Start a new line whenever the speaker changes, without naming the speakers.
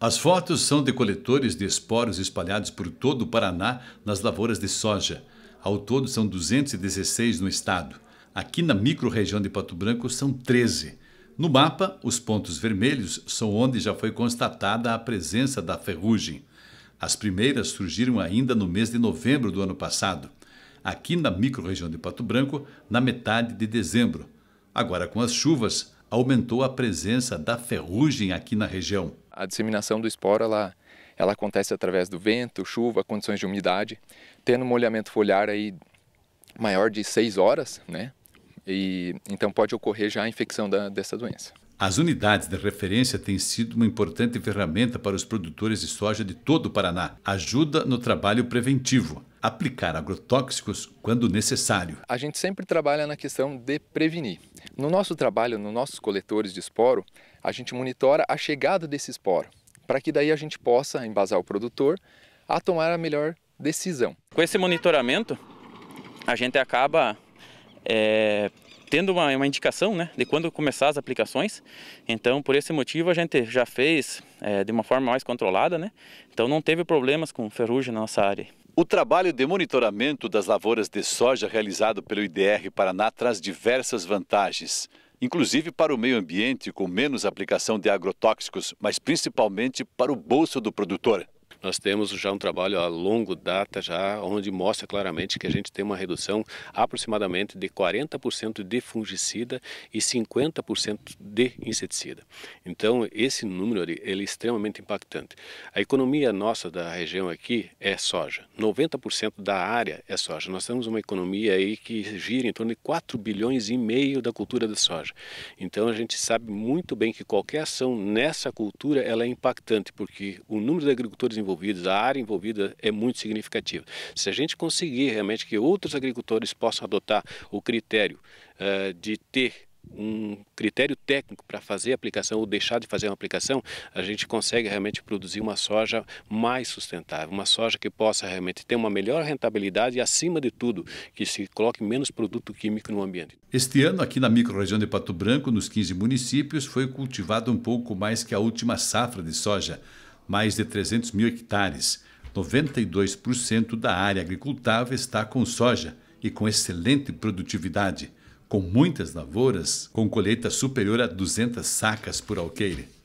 As fotos são de coletores de esporos espalhados por todo o Paraná nas lavouras de soja. Ao todo são 216 no estado. Aqui na micro-região de Pato Branco são 13. No mapa, os pontos vermelhos são onde já foi constatada a presença da ferrugem. As primeiras surgiram ainda no mês de novembro do ano passado. Aqui na micro-região de Pato Branco, na metade de dezembro.
Agora, com as chuvas, aumentou a presença da ferrugem aqui na região. A disseminação do esporo ela, ela acontece através do vento, chuva, condições de umidade, tendo um molhamento foliar aí maior de 6 horas, né? E então pode ocorrer já a infecção da, dessa doença.
As unidades de referência têm sido uma importante ferramenta para os produtores de soja de todo o Paraná. Ajuda no trabalho preventivo, aplicar agrotóxicos quando necessário.
A gente sempre trabalha na questão de prevenir. No nosso trabalho, nos nossos coletores de esporo, a gente monitora a chegada desse esporo, para que daí a gente possa embasar o produtor a tomar a melhor decisão.
Com esse monitoramento, a gente acaba é, tendo uma, uma, indicação né, de quando começar as aplicações. Então, por esse motivo, a gente já fez é, de uma forma mais controlada, né? então não teve problemas com ferrugem na nossa área. O trabalho de
monitoramento das lavouras de soja realizado pelo IDR Paraná traz diversas vantagens, inclusive para o meio ambiente, com menos aplicação de agrotóxicos, mas principalmente
para o bolso do produtor nós temos já um trabalho a longo data já, onde mostra claramente que a gente tem uma redução aproximadamente de 40% de fungicida e 50% de inseticida. Então, esse número ele é extremamente impactante. A economia nossa da região aqui é soja. 90% da área é soja. Nós temos uma economia aí que gira em torno de 4 bilhões e meio da cultura da soja. Então, a gente sabe muito bem que qualquer ação nessa cultura ela é impactante, porque o número de agricultores envolvidos envolvidos, a área envolvida é muito significativa. Se a gente conseguir realmente que outros agricultores possam adotar o critério uh, de ter um critério técnico para fazer a aplicação ou deixar de fazer uma aplicação, a gente consegue realmente produzir uma soja mais sustentável, uma soja que possa realmente ter uma melhor rentabilidade e, acima de tudo, que se coloque menos produto químico no ambiente.
Este ano, aqui na microrregião de Pato Branco, nos 15 municípios, foi cultivado um pouco mais que a última safra de soja mais de 300 mil hectares. 92% da área agricultável está com soja e com excelente produtividade, com muitas lavouras com colheita superior a 200 sacas por alqueire.